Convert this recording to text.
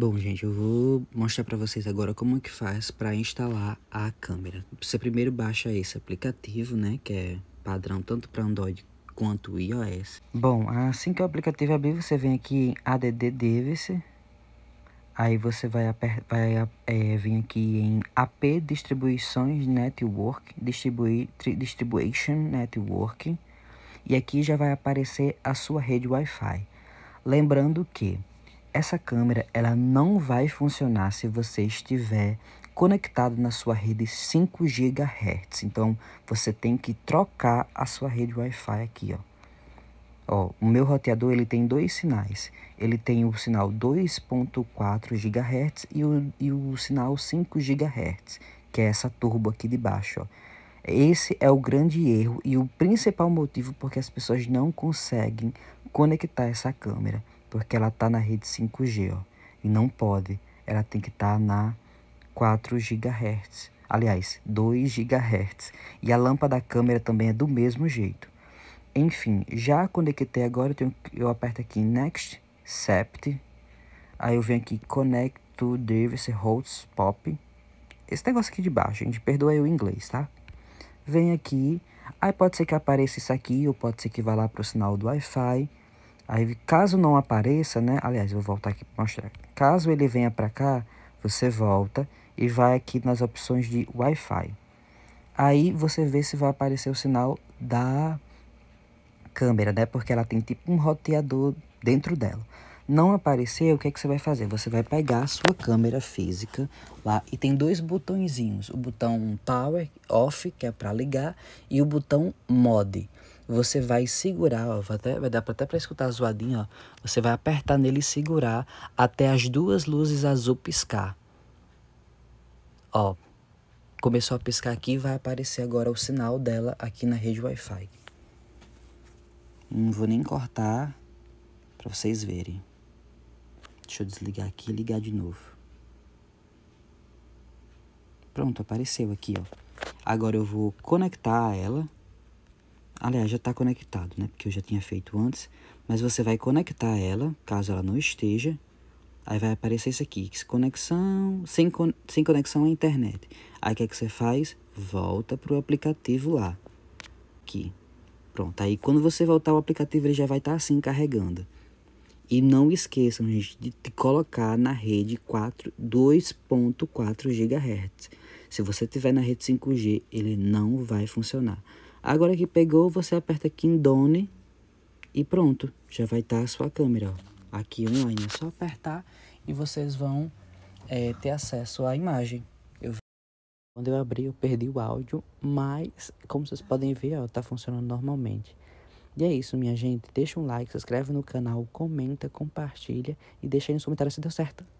Bom, gente, eu vou mostrar para vocês agora como é que faz para instalar a câmera. Você primeiro baixa esse aplicativo, né, que é padrão tanto para Android quanto iOS. Bom, assim que o aplicativo abrir, você vem aqui em ADD Device, aí você vai, vai é, vir aqui em AP Distribuições Network, Distribui Distribution Network, e aqui já vai aparecer a sua rede Wi-Fi. Lembrando que essa câmera ela não vai funcionar se você estiver conectado na sua rede 5 GHz. Então, você tem que trocar a sua rede Wi-Fi aqui, ó. Ó, o meu roteador ele tem dois sinais. Ele tem o sinal 2.4 GHz e o, e o sinal 5 GHz, que é essa turbo aqui de baixo, ó. Esse é o grande erro e o principal motivo porque as pessoas não conseguem conectar essa câmera porque ela está na rede 5G, ó, e não pode, ela tem que estar tá na 4 GHz, aliás, 2 GHz, e a lâmpada da câmera também é do mesmo jeito. Enfim, já conectei agora, eu, tenho, eu aperto aqui Next, Sept, aí eu venho aqui Connect to Device Pop. esse negócio aqui de baixo, gente, perdoa eu o inglês, tá? Vem aqui, aí pode ser que apareça isso aqui, ou pode ser que vá lá para o sinal do Wi-Fi, Aí, caso não apareça, né? Aliás, vou voltar aqui para mostrar. Caso ele venha para cá, você volta e vai aqui nas opções de Wi-Fi. Aí você vê se vai aparecer o sinal da câmera, né? Porque ela tem tipo um roteador dentro dela. Não aparecer, o que, é que você vai fazer? Você vai pegar a sua câmera física lá e tem dois botõezinhos. O botão Power Off, que é para ligar, e o botão Mode você vai segurar, ó, vai, até, vai dar até para escutar a zoadinha, ó, você vai apertar nele e segurar até as duas luzes azul piscar. Ó, começou a piscar aqui vai aparecer agora o sinal dela aqui na rede Wi-Fi. Não vou nem cortar para vocês verem. Deixa eu desligar aqui e ligar de novo. Pronto, apareceu aqui, ó. Agora eu vou conectar ela Aliás, já está conectado, né? Porque eu já tinha feito antes. Mas você vai conectar ela, caso ela não esteja. Aí vai aparecer isso aqui, que conexão, sem, con sem conexão à internet. Aí o que, é que você faz? Volta para o aplicativo lá. Aqui. Pronto. Aí quando você voltar o aplicativo, ele já vai estar tá assim, carregando. E não esqueçam, gente, de, de colocar na rede 2.4 GHz. Se você tiver na rede 5G, ele não vai funcionar. Agora que pegou, você aperta aqui em Done e pronto, já vai estar tá a sua câmera, ó, aqui online. É só apertar e vocês vão é, ter acesso à imagem. Eu... Quando eu abri, eu perdi o áudio, mas como vocês podem ver, ó, tá funcionando normalmente. E é isso, minha gente. Deixa um like, se inscreve no canal, comenta, compartilha e deixa aí nos comentários se deu certo.